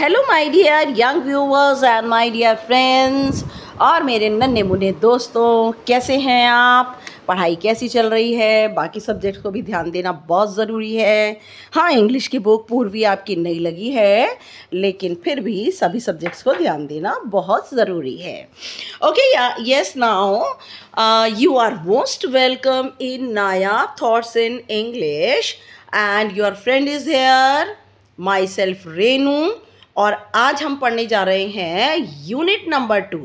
Hello my dear young viewers and my dear friends और मेरे नन्हे मुन्ने दोस्तों कैसे हैं आप पढ़ाई कैसी चल रही है बाकी सब्जेक्ट्स को भी ध्यान देना बहुत ज़रूरी है हाँ इंग्लिश की बुक पूर्वी आपकी नहीं लगी है लेकिन फिर भी सभी सब्जेक्ट्स को ध्यान देना बहुत ज़रूरी है okay yes now you are most welcome in Naya thoughts in English and your friend is here myself Renu और आज हम पढ़ने जा रहे हैं यूनिट नंबर टू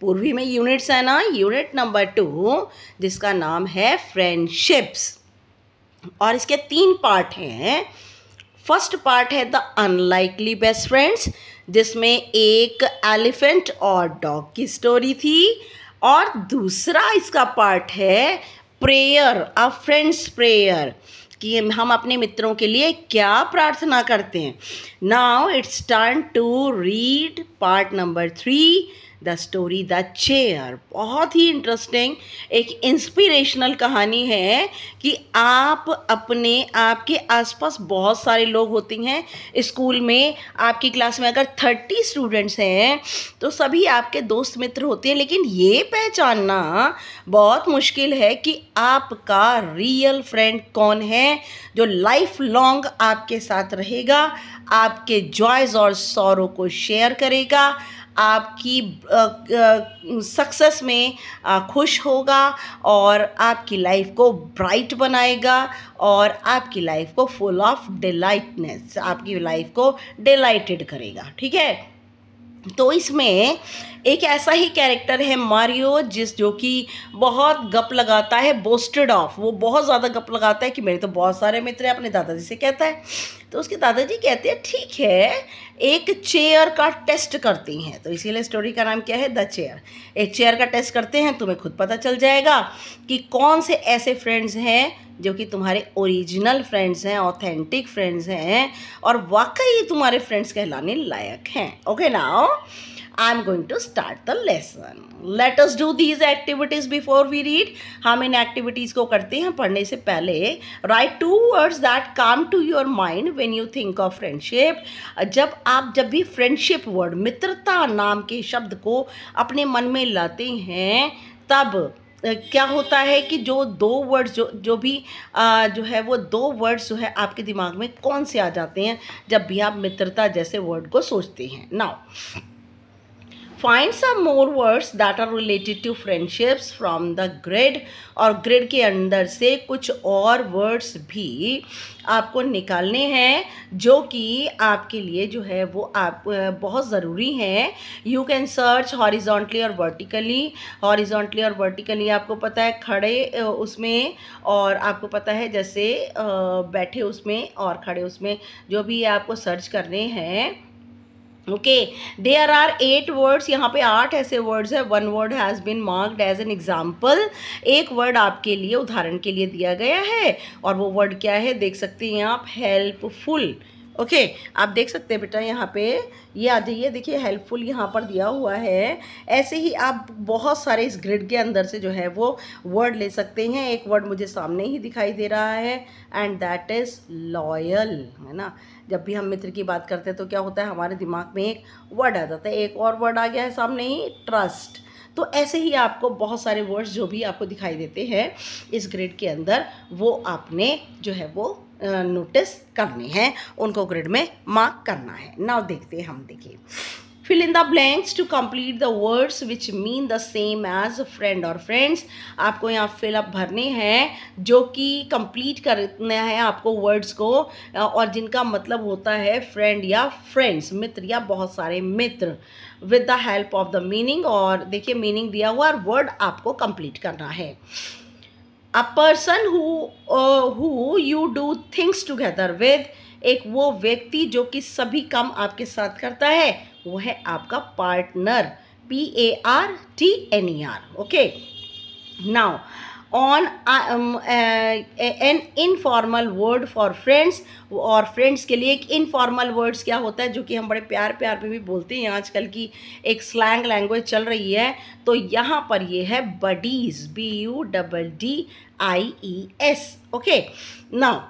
पूर्वी में यूनिट्स है ना यूनिट नंबर टू जिसका नाम है फ्रेंडशिप्स और इसके तीन पार्ट हैं फर्स्ट पार्ट है द अनलाइकली बेस्ट फ्रेंड्स जिसमें एक एलिफेंट और डॉग की स्टोरी थी और दूसरा इसका पार्ट है प्रेयर अ फ्रेंड्स प्रेयर कि हम अपने मित्रों के लिए क्या प्रार्थना करते हैं now it's turn to read part number three the story the chair बहुत ही इंटरेस्टिंग एक इंस्पिरेशनल कहानी है कि आप अपने आपके आसपास बहुत सारे लोग होते हैं स्कूल में आपकी क्लास में अगर थर्टी स्टूडेंट्स हैं तो सभी आपके दोस्त मित्र होते हैं लेकिन ये पहचानना बहुत मुश्किल है कि आपका रियल फ्रेंड कौन है जो लाइफ लॉन्ग आपके साथ रहेगा आपके जॉयज़ और सौरों को शेयर करेगा आपकी सक्सेस में खुश होगा और आपकी लाइफ को ब्राइट बनाएगा और आपकी लाइफ को फुल ऑफ डिलाइटनेस आपकी लाइफ को डिलाइटेड करेगा ठीक है तो इसमें एक ऐसा ही कैरेक्टर है मारियो जिस जो कि बहुत गप लगाता है बोस्टेड ऑफ वो बहुत ज़्यादा गप लगाता है कि मेरे तो बहुत सारे मित्र हैं अपने दादाजी से कहता है तो उसके दादाजी कहते हैं ठीक है एक चेयर का टेस्ट करती हैं तो इसीलिए स्टोरी का नाम क्या है द चेयर एक चेयर का टेस्ट करते हैं तुम्हें खुद पता चल जाएगा कि कौन से ऐसे फ्रेंड्स हैं जो कि तुम्हारे ओरिजिनल फ्रेंड्स हैं ऑथेंटिक फ्रेंड्स हैं और वाकई तुम्हारे फ्रेंड्स कहलाने लायक हैं okay now I am going to start the lesson let's do these activities before we read हम इन एक्टिविटीज को करते हैं पढ़ने से पहले write two words that come to your mind when you think of friendship जब आप जब भी फ्रेंडशिप वर्ड मित्रता नाम के शब्द को अपने मन में लाते हैं तब क्या होता है कि जो दो वर्ड्स जो जो भी आ, जो है वो दो वर्ड्स जो है आपके दिमाग में कौन से आ जाते हैं जब भी आप मित्रता जैसे वर्ड को सोचते हैं now find some more words that are related to friendships from the grade और ग्रेड के अंदर से कुछ और वर्ड्स भी आपको निकालने हैं जो कि आपके लिए जो है वो आप बहुत ज़रूरी हैं यू कैन सर्च हॉरिजॉन्टली और वर्टिकली हॉरिजॉन्टली और वर्टिकली आपको पता है खड़े उसमें और आपको पता है जैसे बैठे उसमें और खड़े उसमें जो भी आपको सर्च करने हैं okay there are eight words यहाँ पे आठ ऐसे वर्ड्स है one word has been marked as an example एक वर्ड आपके लिए उदाहरण के लिए दिया गया है और वो वर्ड क्या है देख सकते हैं आप हेल्पफुल ओके आप देख सकते हैं बेटा यहाँ पे ये आ जाइए देखिए हेल्पफुल यहाँ पर दिया हुआ है ऐसे ही आप बहुत सारे इस ग्रिड के अंदर से जो है वो वर्ड ले सकते हैं एक वर्ड मुझे सामने ही दिखाई दे रहा है एंड दैट इज़ लॉयल है ना जब भी हम मित्र की बात करते हैं तो क्या होता है हमारे दिमाग में एक वर्ड आ जाता है एक और वर्ड आ गया है सामने ही ट्रस्ट तो ऐसे ही आपको बहुत सारे वर्ड्स जो भी आपको दिखाई देते हैं इस ग्रेड के अंदर वो आपने जो है वो नोटिस करने हैं उनको ग्रिड में मार्क करना है नाव देखते हम देखिए fill in the blanks to complete the words which mean the same as friend or friends आपको यहाँ फिलअप भरने हैं जो कि complete करना है आपको words को और जिनका मतलब होता है friend या friends मित्र या बहुत सारे मित्र with the help of the meaning और देखिए meaning दिया हुआ और word आपको complete करना है a person who you do things together with एक वो व्यक्ति जो कि सभी काम आपके साथ करता है वो है आपका partner P A R T N E R okay now on an informal word for friends और फ्रेंड्स के लिए एक इनफॉर्मल वर्ड्स क्या होता है जो कि हम बड़े प्यार प्यार में भी बोलते हैं आजकल की एक स्लैंग लैंग्वेज चल रही है तो यहाँ पर ये है buddies B U double D I E S okay now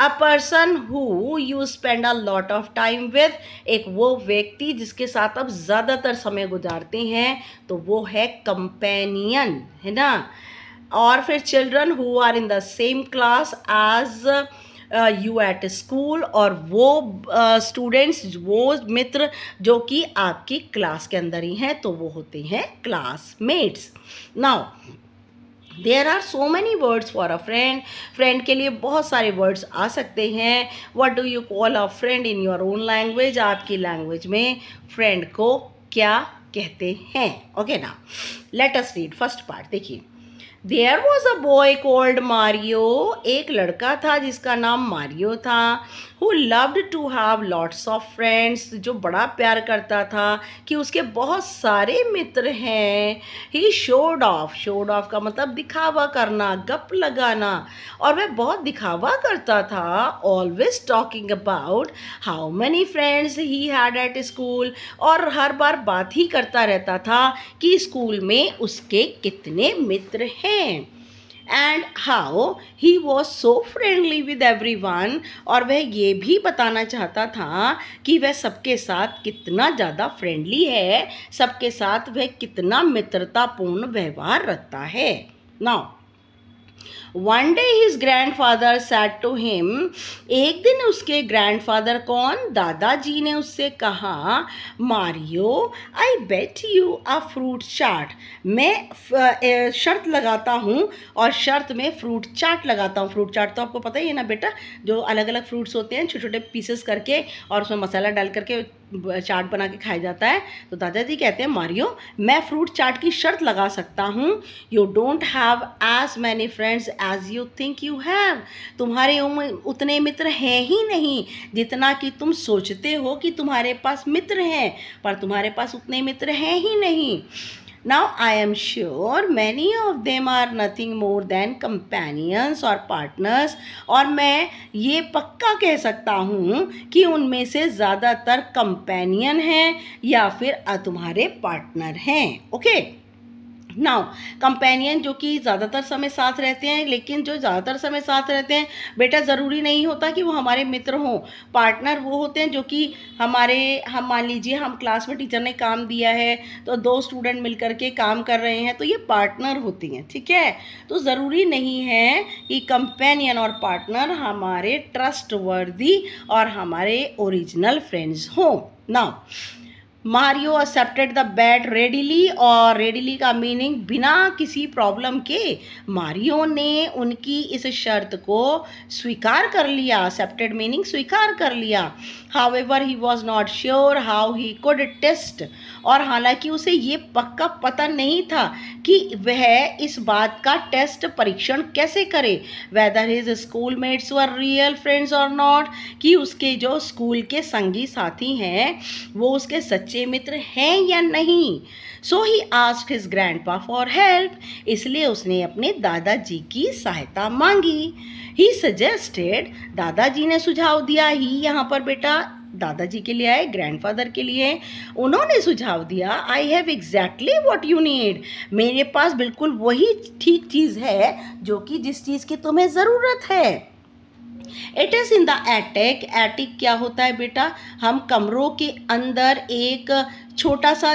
a person who you spend a lot of time with एक वो व्यक्ति जिसके साथ आप ज़्यादातर समय गुजारते हैं तो वो है कंपेनियन है ना और फिर children who are in the same class as you at school और वो स्टूडेंट्स uh, वो मित्र जो कि आपकी क्लास के अंदर ही हैं तो वो होते हैं classmates now there are so many words for a friend friend के लिए बहुत सारे वर्ड्स आ सकते हैं what do you call a friend in your own language आपकी लैंग्वेज में फ्रेंड को क्या कहते हैं ओके ना let us read first part देखिए there was a boy called Mario एक लड़का था जिसका नाम मारियो था who loved to have lots of friends जो बड़ा प्यार करता था कि उसके बहुत सारे मित्र हैं he showed off showed off का मतलब दिखावा करना गप लगाना और वह बहुत दिखावा करता था always talking about how many friends he had at school और हर बार बात ही करता रहता था कि स्कूल में उसके कितने मित्र हैं and how he was so friendly with everyone और वह ये भी बताना चाहता था कि वह सबके साथ कितना ज़्यादा फ्रेंडली है सबके साथ वह कितना मित्रतापूर्ण व्यवहार रखता है now one day his grandfather said to him एक दिन उसके ग्रैंड फादर कौन दादाजी ने उससे कहा Mario I bet you a fruit chaat मैं शर्त लगाता हूँ और शर्त में फ्रूट चाट लगाता हूँ फ्रूट चाट तो आपको पता ही है ना बेटा जो अलग अलग फ्रूट्स होते हैं छोटे छोटे पीसेस करके और उसमें मसाला डाल करके चाट बना के खाया जाता है तो दादाजी कहते हैं मारियो मैं फ्रूट चाट की शर्त लगा सकता हूँ you don't have as many friends as you think you have तुम्हारे उम्र उतने मित्र हैं ही नहीं जितना कि तुम सोचते हो कि तुम्हारे पास मित्र हैं पर तुम्हारे पास उतने मित्र हैं ही नहीं Now I am sure many of them are nothing more than companions or partners और मैं ये पक्का कह सकता हूँ कि उनमें से ज़्यादातर companion हैं या फिर तुम्हारे पार्टनर हैं ओके okay? नाउ कंपेनियन जो कि ज़्यादातर समय साथ रहते हैं लेकिन जो ज़्यादातर समय साथ रहते हैं बेटा ज़रूरी नहीं होता कि वो हमारे मित्र हों पार्टनर वो होते हैं जो कि हमारे हम मान लीजिए हम क्लास में टीचर ने काम दिया है तो दो स्टूडेंट मिल के काम कर रहे हैं तो ये पार्टनर होती हैं ठीक है तो ज़रूरी नहीं है कि कंपेनियन और पार्टनर हमारे ट्रस्ट और हमारे ओरिजिनल फ्रेंड्स हों ना Mario accepted the bet readily और रेडीली का मीनिंग बिना किसी प्रॉब्लम के मारियो ने उनकी इस शर्त को स्वीकार कर लिया एक्सेप्टेड मीनिंग स्वीकार कर लिया however he was not sure how he could test और हालांकि उसे ये पक्का पता नहीं था कि वह इस बात का टेस्ट परीक्षण कैसे करे whether his schoolmates were real friends और नॉट कि उसके जो स्कूल के संगी साथी हैं वो उसके सच सच्चे मित्र हैं या नहीं so he ask his pa for help इसलिए उसने अपने दादाजी की सहायता मांगी ही सजेस्टेड दादाजी ने सुझाव दिया ही यहाँ पर बेटा दादाजी के लिए आए ग्रैंडफादर के लिए उन्होंने सुझाव दिया I have exactly what you need मेरे पास बिल्कुल वही ठीक चीज़ है जो कि जिस चीज़ की तुम्हें ज़रूरत है it is in the attic attic क्या होता है बेटा हम कमरों के अंदर एक छोटा सा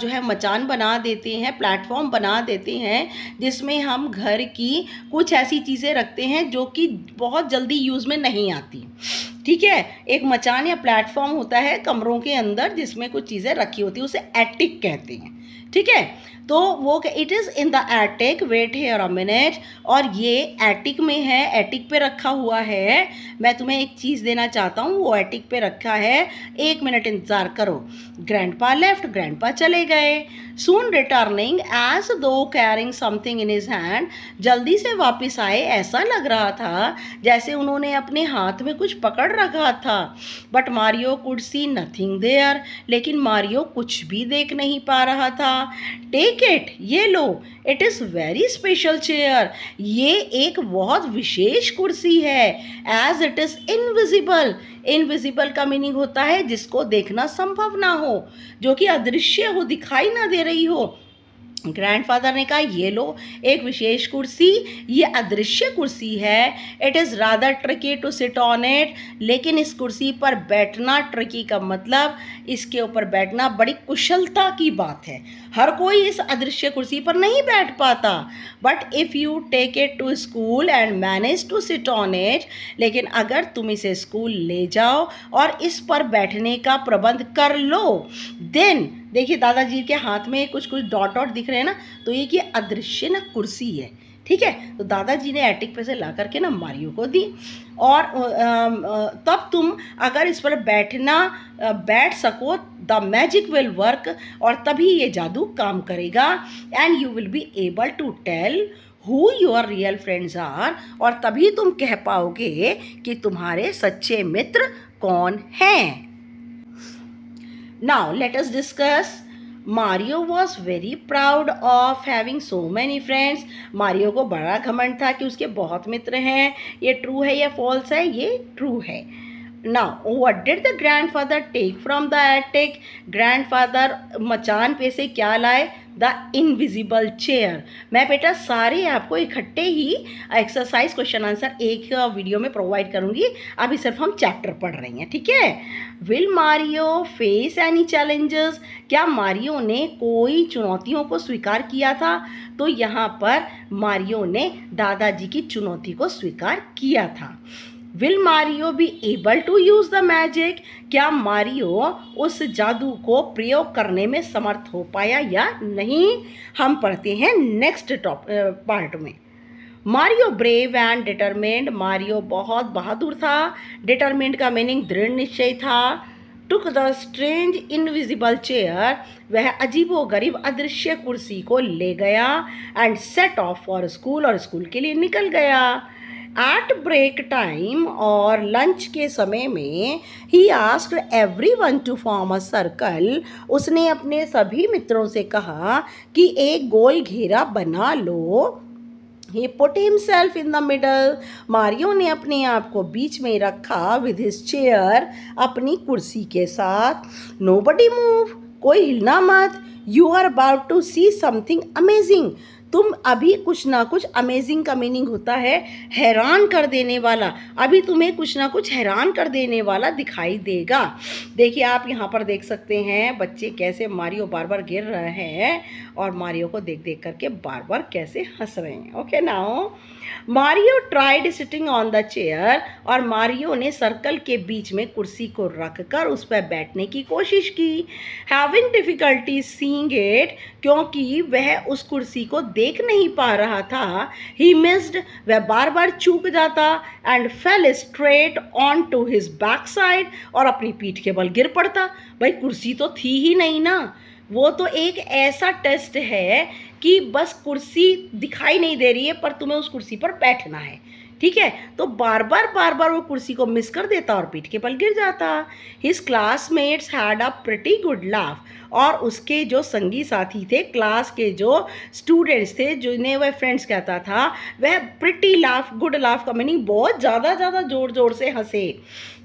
जो है मचान बना देते हैं प्लेटफॉर्म बना देते हैं जिसमें हम घर की कुछ ऐसी चीज़ें रखते हैं जो कि बहुत जल्दी यूज़ में नहीं आती ठीक है एक मचान या प्लेटफॉर्म होता है कमरों के अंदर जिसमें कुछ चीज़ें रखी होती हैं उसे एटिक कहते हैं ठीक है तो वो it is in the attic wait here a minute और ये एटिक में है एटिक पे रखा हुआ है मैं तुम्हें एक चीज़ देना चाहता हूँ वो एटिक पे रखा है एक मिनट इंतज़ार करो ग्रैंडपा लेफ्ट ग्रैंडपा चले गए soon returning as though carrying something in his hand जल्दी से वापस आए ऐसा लग रहा था जैसे उन्होंने अपने हाथ में कुछ पकड़ रखा था but Mario could see nothing there लेकिन मारियो कुछ भी देख नहीं पा रहा था टेक इट ये लो it is very special chair ये एक बहुत विशेष कुर्सी है as it is invisible invisible का मीनिंग होता है जिसको देखना संभव ना हो जो जो कि अदृश्य हो दिखाई ना दे रही हो ग्रैंडफादर ने कहा ये लो एक विशेष कुर्सी ये अदृश्य कुर्सी है it is rather tricky to sit on it लेकिन इस कुर्सी पर बैठना ट्रिकी का मतलब इसके ऊपर बैठना बड़ी कुशलता की बात है हर कोई इस अदृश्य कुर्सी पर नहीं बैठ पाता but if you take it to school and manage to sit on it लेकिन अगर तुम इसे स्कूल ले जाओ और इस पर बैठने का प्रबंध कर लो देन देखिए दादाजी के हाथ में कुछ कुछ डॉट डॉट दिख रहे हैं ना तो ये कि अदृश्य ना कुर्सी है ठीक है तो दादाजी ने एटिक पे से ला करके ना मारियो को दी और तब तुम अगर इस पर बैठना बैठ सको द मैजिक विल वर्क और तभी ये जादू काम करेगा and you will be able to tell who your real friends are और तभी तुम कह पाओगे कि तुम्हारे सच्चे मित्र कौन हैं Now let us discuss Mario was very proud of having so many friends Mario को बड़ा घमंड था कि उसके बहुत मित्र हैं ये ट्रू है या फॉल्स है ये ट्रू है now what did the grandfather take from the attic grandfather मचान पे से क्या लाए द इनविजिबल चेयर मैं बेटा सारे आपको इकट्ठे ही एक्सरसाइज क्वेश्चन आंसर एक वीडियो में प्रोवाइड करूँगी अभी सिर्फ हम चैप्टर पढ़ रहे हैं ठीक है will Mario face any challenges क्या मारियो ने कोई चुनौतियों को स्वीकार किया था तो यहाँ पर मारियो ने दादाजी की चुनौती को स्वीकार किया था will Mario be able to use the magic क्या मारियो उस जादू को प्रयोग करने में समर्थ हो पाया या नहीं हम पढ़ते हैं नेक्स्ट टॉप पार्ट में Mario brave and determined Mario बहुत बहादुर था डिटरमेंड का मीनिंग दृढ़ निश्चय था took the strange invisible chair वह अजीबो गरीब अदृश्य कुर्सी को ले गया and set off for school और स्कूल के लिए निकल गया एट ब्रेक टाइम और लंच के समय में he ask everyone to form a circle उसने अपने सभी मित्रों से कहा कि एक गोल घेरा बना लो He put himself in the middle. मारियो ने अपने आप को बीच में रखा विद his चेयर अपनी कुर्सी के साथ नो move. मूव कोई हिलना मत you are about to see something amazing तुम अभी कुछ ना कुछ अमेजिंग का मीनिंग होता है हैरान कर देने वाला अभी तुम्हें कुछ ना कुछ हैरान कर देने वाला दिखाई देगा देखिए आप यहाँ पर देख सकते हैं बच्चे कैसे मारियो बार बार गिर रहे हैं और मारियो को देख देख करके बार बार कैसे हंस रहे हैं ओके ना हो Mario tried sitting on the chair और मारियो ने सर्कल के बीच में कुर्सी को रखकर उस पर बैठने की कोशिश की हैविंग डिफ़िकल्टी सींग इट क्योंकि वह उस कुर्सी को देख नहीं पा रहा था ही मिस्ड वह बार बार चूक जाता and fell straight on to his back side और अपनी पीठ के बल गिर पड़ता भाई कुर्सी तो थी ही नहीं ना वो तो एक ऐसा टेस्ट है कि बस कुर्सी दिखाई नहीं दे रही है पर तुम्हें उस कुर्सी पर बैठना है ठीक है तो बार बार बार बार वो कुर्सी को मिस कर देता और पीठ के पल गिर जाता his classmates had a pretty good laugh और उसके जो संगी साथी थे क्लास के जो स्टूडेंट्स थे जिन्हें वह फ्रेंड्स कहता था वह प्रटी लाफ गुड लाफ का मीनिंग बहुत ज़्यादा ज़्यादा ज़ोर ज़ोर से हंसे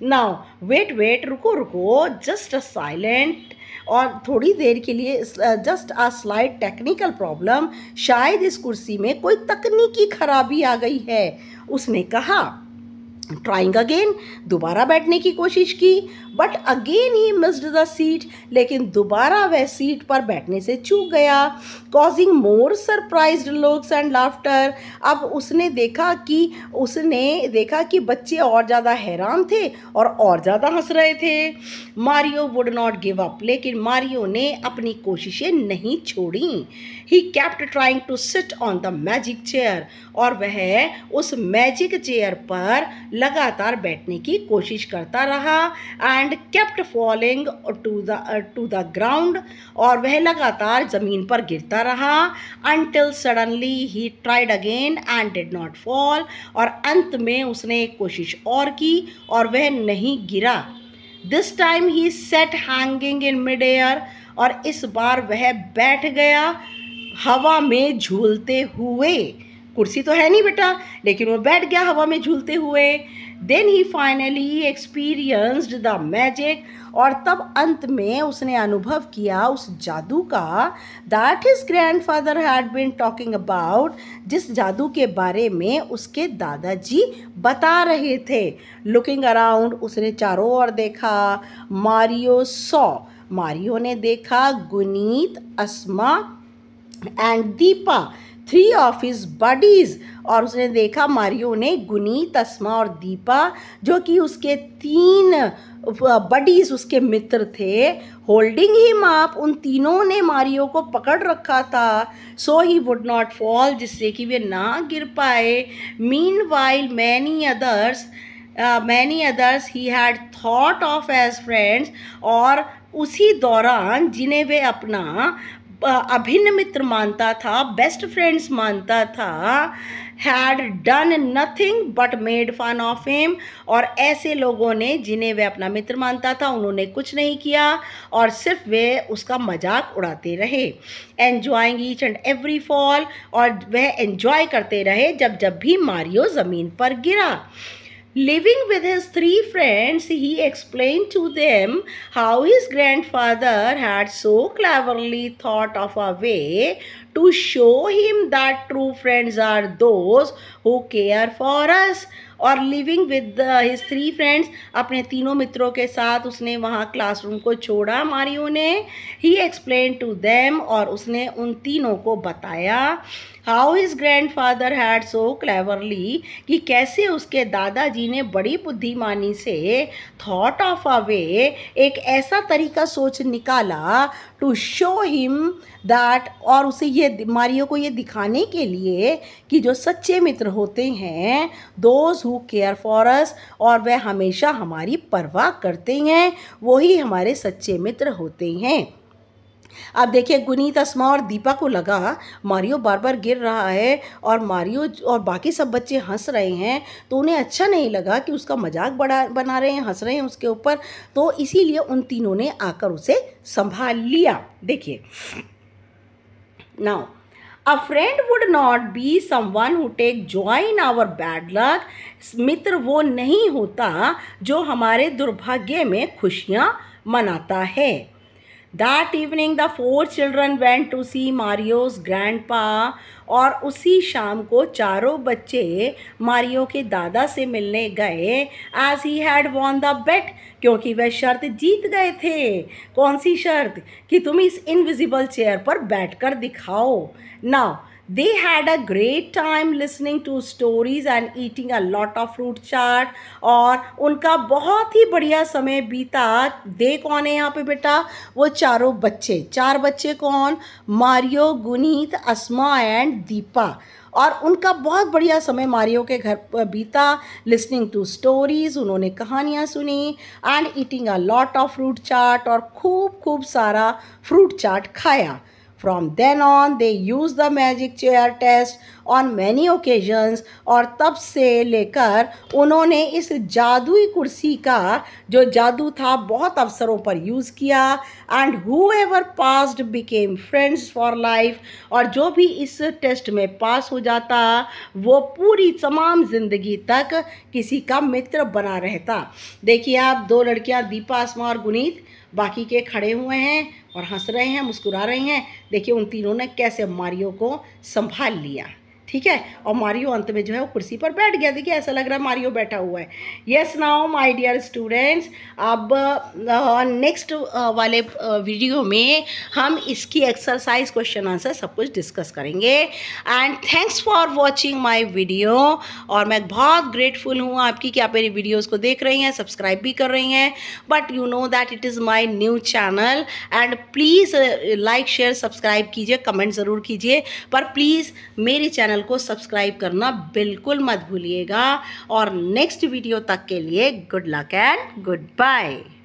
नाउ वेट वेट रुको रुको जस्ट अ साइलेंट और थोड़ी देर के लिए just a slide technical problem शायद इस कुर्सी में कोई तकनीकी खराबी आ गई है उसने कहा ट्राइंग अगेन दोबारा बैठने की कोशिश की but again he missed the seat लेकिन दोबारा वह सीट पर बैठने से चूक गया causing more surprise looks and laughter अब उसने देखा कि उसने देखा कि बच्चे और ज़्यादा हैरान थे और और ज़्यादा हंस रहे थे Mario would not give up लेकिन मारियो ने अपनी कोशिशें नहीं छोड़ी he kept trying to sit on the magic chair और वह उस मैजिक चेयर पर लगातार बैठने की कोशिश करता रहा and kept falling to the to the ground और वह लगातार ज़मीन पर गिरता रहा until suddenly he tried again and did not fall और अंत में उसने एक कोशिश और की और वह नहीं गिरा this time he sat hanging in mid air और इस बार वह बैठ गया हवा में झूलते हुए कुर्सी तो है नहीं बेटा लेकिन वो बैठ गया हवा में झूलते हुए then he finally experienced the magic और तब अंत में उसने अनुभव किया उस जादू का that his grandfather had been talking about जिस जादू के बारे में उसके दादाजी बता रहे थे लुकिंग अराउंड उसने चारों ओर देखा मारियो सौ मारियो ने देखा Guneet Asma and Deepa three of his buddies और उसने देखा मारियो ने गुनी तस्मा और दीपा जो कि उसके तीन बडीज उसके मित्र थे होल्डिंग ही माप उन तीनों ने मारियो को पकड़ रखा था so he would not fall जिससे कि वे ना गिर पाए meanwhile many others many others he had thought of as friends और उसी दौरान जिन्हें वे अपना अभिन्न मित्र मानता था बेस्ट फ्रेंड्स मानता था had done nothing but made fun of him और ऐसे लोगों ने जिन्हें वह अपना मित्र मानता था उन्होंने कुछ नहीं किया और सिर्फ वे उसका मजाक उड़ाते रहे enjoying each and every fall और वह एन्जॉय करते रहे जब जब भी मारियो ज़मीन पर गिरा Living with his three friends, he explained to them how his grandfather had so cleverly thought of a way to show him that true friends are those who care for us. और living with his three friends अपने तीनों मित्रों के साथ उसने वहाँ classroom को छोड़ा मारियो ने ही एक्सप्लेन टू देम और उसने उन तीनों को बताया how his grandfather had so cleverly कि कैसे उसके दादाजी ने बड़ी बुद्धिमानी से थॉट ऑफ अ वे एक ऐसा तरीका सोच निकाला टू शो हिम दैट और उसे ये मारियो को ये दिखाने के लिए कि जो सच्चे मित्र होते हैं those who care for us और वह हमेशा हमारी परवाह करते हैं वही हमारे सच्चे मित्र होते हैं अब देखिए गुनीत अस्मा और दीपा को लगा मारियो बार बार गिर रहा है और मारियो और बाकी सब बच्चे हंस रहे हैं तो उन्हें अच्छा नहीं लगा कि उसका मजाक बड़ा बना रहे हैं हंस रहे हैं उसके ऊपर तो इसीलिए उन तीनों ने आकर उसे संभाल लिया देखिए now a friend would not be someone who take join our bad luck मित्र वो नहीं होता जो हमारे दुर्भाग्य में खुशियाँ मनाता है that evening the four children went to see Mario's grandpa और उसी शाम को चारों बच्चे मारियो के दादा से मिलने गए as he had won the bet क्योंकि वह शर्त जीत गए थे कौन सी शर्त कि तुम इस इनविजिबल चेयर पर बैठकर दिखाओ now they had a great time listening to stories and eating a lot of fruit chaat और उनका बहुत ही बढ़िया समय बीता दे कौन है यहाँ पे बेटा वो चारों बच्चे चार बच्चे कौन मारियो गुनीत अस्मा एंड दीपा और उनका बहुत बढ़िया समय मारियो के घर बीता लिसनिंग टू स्टोरीज़ उन्होंने कहानियाँ सुनी and eating a lot of fruit chaat और खूब खूब सारा फ्रूट चाट खाया from then on they use the magic chair test on many occasions और तब से लेकर उन्होंने इस जादुई कुर्सी का जो जादू था बहुत अवसरों पर यूज़ किया and whoever passed became friends for life और जो भी इस टेस्ट में पास हो जाता वो पूरी तमाम ज़िंदगी तक किसी का मित्र बना रहता देखिए आप दो लड़कियाँ दीपा आसमा और गुनीत बाकी के खड़े हुए हैं और हंस रहे हैं मुस्कुरा रहे हैं देखिए उन तीनों ने कैसे मारियो को संभाल लिया ठीक है और मारियो अंत में जो है वो कुर्सी पर बैठ गया देखिए ऐसा लग रहा है मारियो बैठा हुआ है yes now my dear students अब नेक्स्ट वाले वीडियो में हम इसकी एक्सरसाइज क्वेश्चन आंसर सब कुछ डिस्कस करेंगे and thanks for watching my video और मैं बहुत ग्रेटफुल हूँ आपकी कि आप मेरी वीडियोज़ को देख रही हैं सब्सक्राइब भी कर रही हैं but you know that it is my new channel and please like share subscribe कीजिए कमेंट ज़रूर कीजिए पर प्लीज़ मेरे चैनल चैनल को सब्सक्राइब करना बिल्कुल मत भूलिएगा और नेक्स्ट वीडियो तक के लिए good luck and good bye